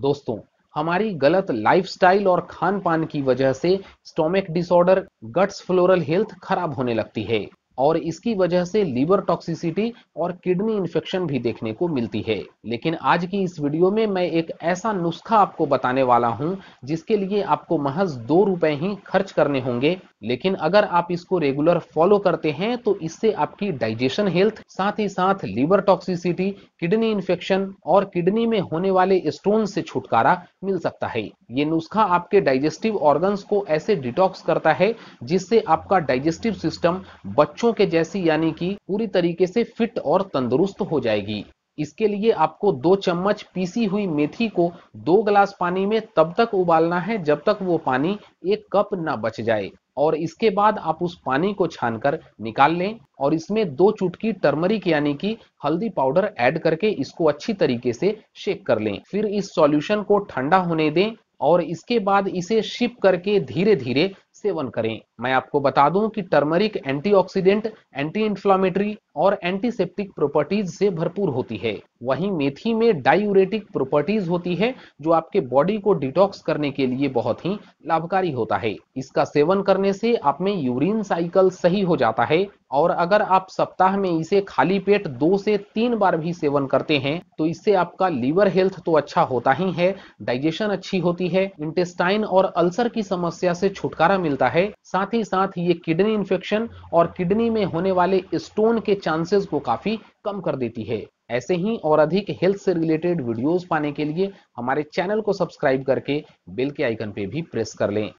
दोस्तों हमारी गलत लाइफस्टाइल और खान पान की वजह से stomach disorder guts floral health खराब होने लगती है और इसकी वजह से लीवर टॉक्सिसिटी और किडनी इन्फेक्शन भी देखने को मिलती है लेकिन आज की इस वीडियो में मैं एक ऐसा नुस्खा आपको बताने वाला हूं जिसके लिए आपको महज दो रुपए ही खर्च करने होंगे लेकिन अगर आप इसको रेगुलर फॉलो करते हैं तो इससे आपकी डाइजेशन हेल्थ साथ ही साथ लीवर टॉक्सिसिटी किडनी इन्फेक्शन और किडनी में होने वाले स्टोन से छुटकारा मिल सकता है ये नुस्खा आपके डाइजेस्टिव ऑर्गन्स को ऐसे डिटॉक्स करता है जिससे आपका डाइजेस्टिव सिस्टम बच्चों बच्चों के जैसी यानी कि पूरी तरीके से फिट और तंदुरुस्त हो जाएगी इसके लिए आपको दो चम्मच पीसी हुई मेथी को दो गिलास पानी में तब तक उबालना है जब तक वो पानी एक कप ना बच जाए और इसके बाद आप उस पानी को छानकर निकाल लें और इसमें दो चुटकी टर्मरिक यानी कि हल्दी पाउडर ऐड करके इसको अच्छी तरीके से शेक कर लें फिर इस सॉल्यूशन को ठंडा होने दें और इसके बाद इसे शिप करके धीरे धीरे सेवन करें मैं आपको बता दूं कि टर्मरिक एंटीऑक्सीडेंट एंटी इंफ्लामेटरी और एंटीसेप्टिक प्रॉपर्टीज से भरपूर होती है वहीं मेथी में डायूरेटिक प्रॉपर्टीज होती है जो आपके बॉडी को डिटॉक्स करने के लिए बहुत ही लाभकारी होता है इसका सेवन करने से आप में यूरिन साइकिल सही हो जाता है और अगर आप सप्ताह में इसे खाली पेट दो से तीन बार भी सेवन करते हैं तो इससे आपका लीवर हेल्थ तो अच्छा होता ही है डाइजेशन अच्छी होती है इंटेस्टाइन और अल्सर की समस्या से छुटकारा मिल मिलता है साथ ही साथ ये किडनी इन्फेक्शन और किडनी में होने वाले स्टोन के चांसेस को काफी कम कर देती है ऐसे ही और अधिक हेल्थ से रिलेटेड वीडियोस पाने के लिए हमारे चैनल को सब्सक्राइब करके बेल के आइकन पे भी प्रेस कर लें